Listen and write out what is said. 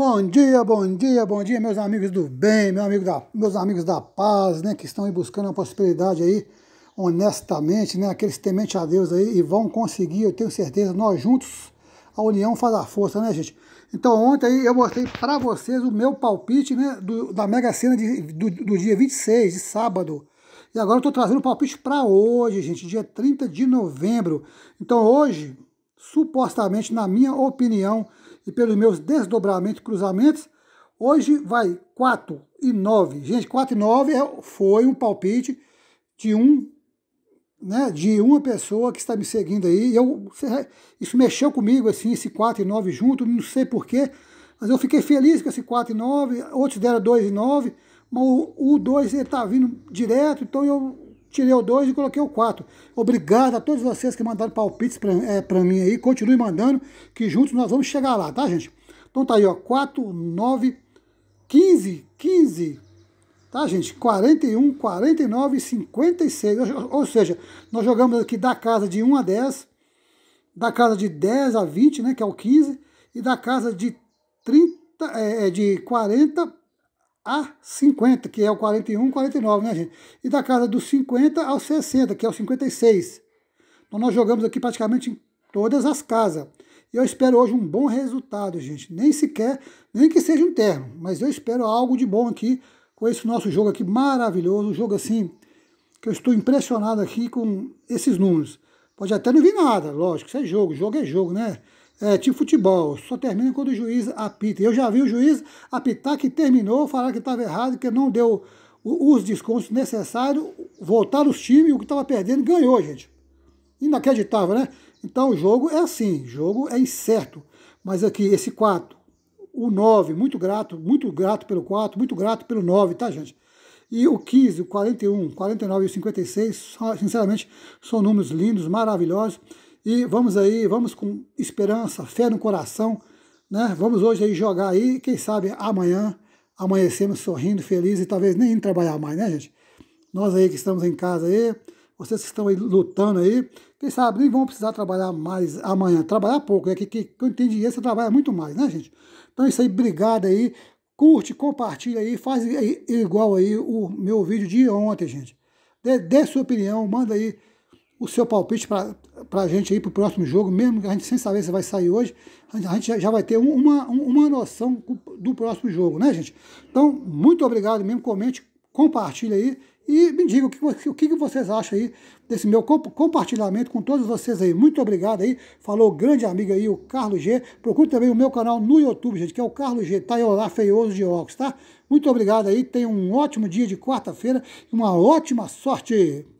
Bom dia, bom dia, bom dia, meus amigos do bem, meu amigo da, meus amigos da paz, né, que estão aí buscando a prosperidade aí, honestamente, né, aqueles tementes a Deus aí, e vão conseguir, eu tenho certeza, nós juntos, a união faz a força, né, gente? Então, ontem aí eu mostrei para vocês o meu palpite, né, do, da Mega Sena de, do, do dia 26, de sábado, e agora eu tô trazendo o palpite para hoje, gente, dia 30 de novembro. Então hoje, supostamente, na minha opinião, e pelos meus desdobramentos, e cruzamentos, hoje vai 4 e 9. Gente, 4 e 9 é, foi um palpite de um né, de uma pessoa que está me seguindo aí. Eu, isso mexeu comigo, assim, esse 4 e 9 junto, não sei porquê, mas eu fiquei feliz com esse 4 e 9, outros deram 2 e 9, mas o, o 2 está vindo direto, então eu tirei o 2 e coloquei o 4. Obrigado a todos vocês que mandaram palpites pra, é, pra mim aí. Continue mandando, que juntos nós vamos chegar lá, tá, gente? Então tá aí, ó. 4, 9, 15, 15. Tá, gente? 41, 49 e 56. Ou, ou seja, nós jogamos aqui da casa de 1 a 10, da casa de 10 a 20, né? Que é o 15, e da casa de 30, é, é, de 40 a 50, que é o 41, 49, né, gente? E da casa dos 50 ao 60, que é o 56. Então nós jogamos aqui praticamente em todas as casas. E eu espero hoje um bom resultado, gente. Nem sequer, nem que seja um termo, mas eu espero algo de bom aqui com esse nosso jogo aqui maravilhoso, um jogo assim que eu estou impressionado aqui com esses números. Pode até não vir nada, lógico, isso é jogo, jogo é jogo, né? é, tipo futebol, só termina quando o juiz apita. Eu já vi o juiz apitar que terminou, falar que estava errado, que não deu os descontos necessários, voltar os times, o que estava perdendo ganhou, gente. Inacreditável, né? Então o jogo é assim, jogo é incerto. Mas aqui, esse 4, o 9, muito grato, muito grato pelo 4, muito grato pelo 9, tá, gente? E o 15, o 41, 49 e o 56, sinceramente, são números lindos, maravilhosos. E vamos aí, vamos com esperança, fé no coração, né? Vamos hoje aí jogar aí, quem sabe amanhã amanhecemos sorrindo, felizes e talvez nem trabalhar mais, né, gente? Nós aí que estamos em casa aí, vocês que estão aí lutando aí, quem sabe nem vão precisar trabalhar mais amanhã. Trabalhar pouco, é né? que, que quando tem dinheiro você trabalha muito mais, né, gente? Então é isso aí, obrigado aí. Curte, compartilha aí, faz aí, igual aí o meu vídeo de ontem, gente. Dê, dê sua opinião, manda aí o seu palpite para a gente aí para o próximo jogo, mesmo que a gente sem saber se vai sair hoje, a gente, já vai ter uma, uma noção do próximo jogo, né, gente? Então, muito obrigado mesmo, comente, compartilhe aí e me diga o que, o que vocês acham aí desse meu compartilhamento com todos vocês aí. Muito obrigado aí. Falou o grande amigo aí, o Carlos G. Procure também o meu canal no YouTube, gente, que é o Carlos G. Tá lá, feioso de óculos, tá? Muito obrigado aí. Tenha um ótimo dia de quarta-feira e uma ótima sorte.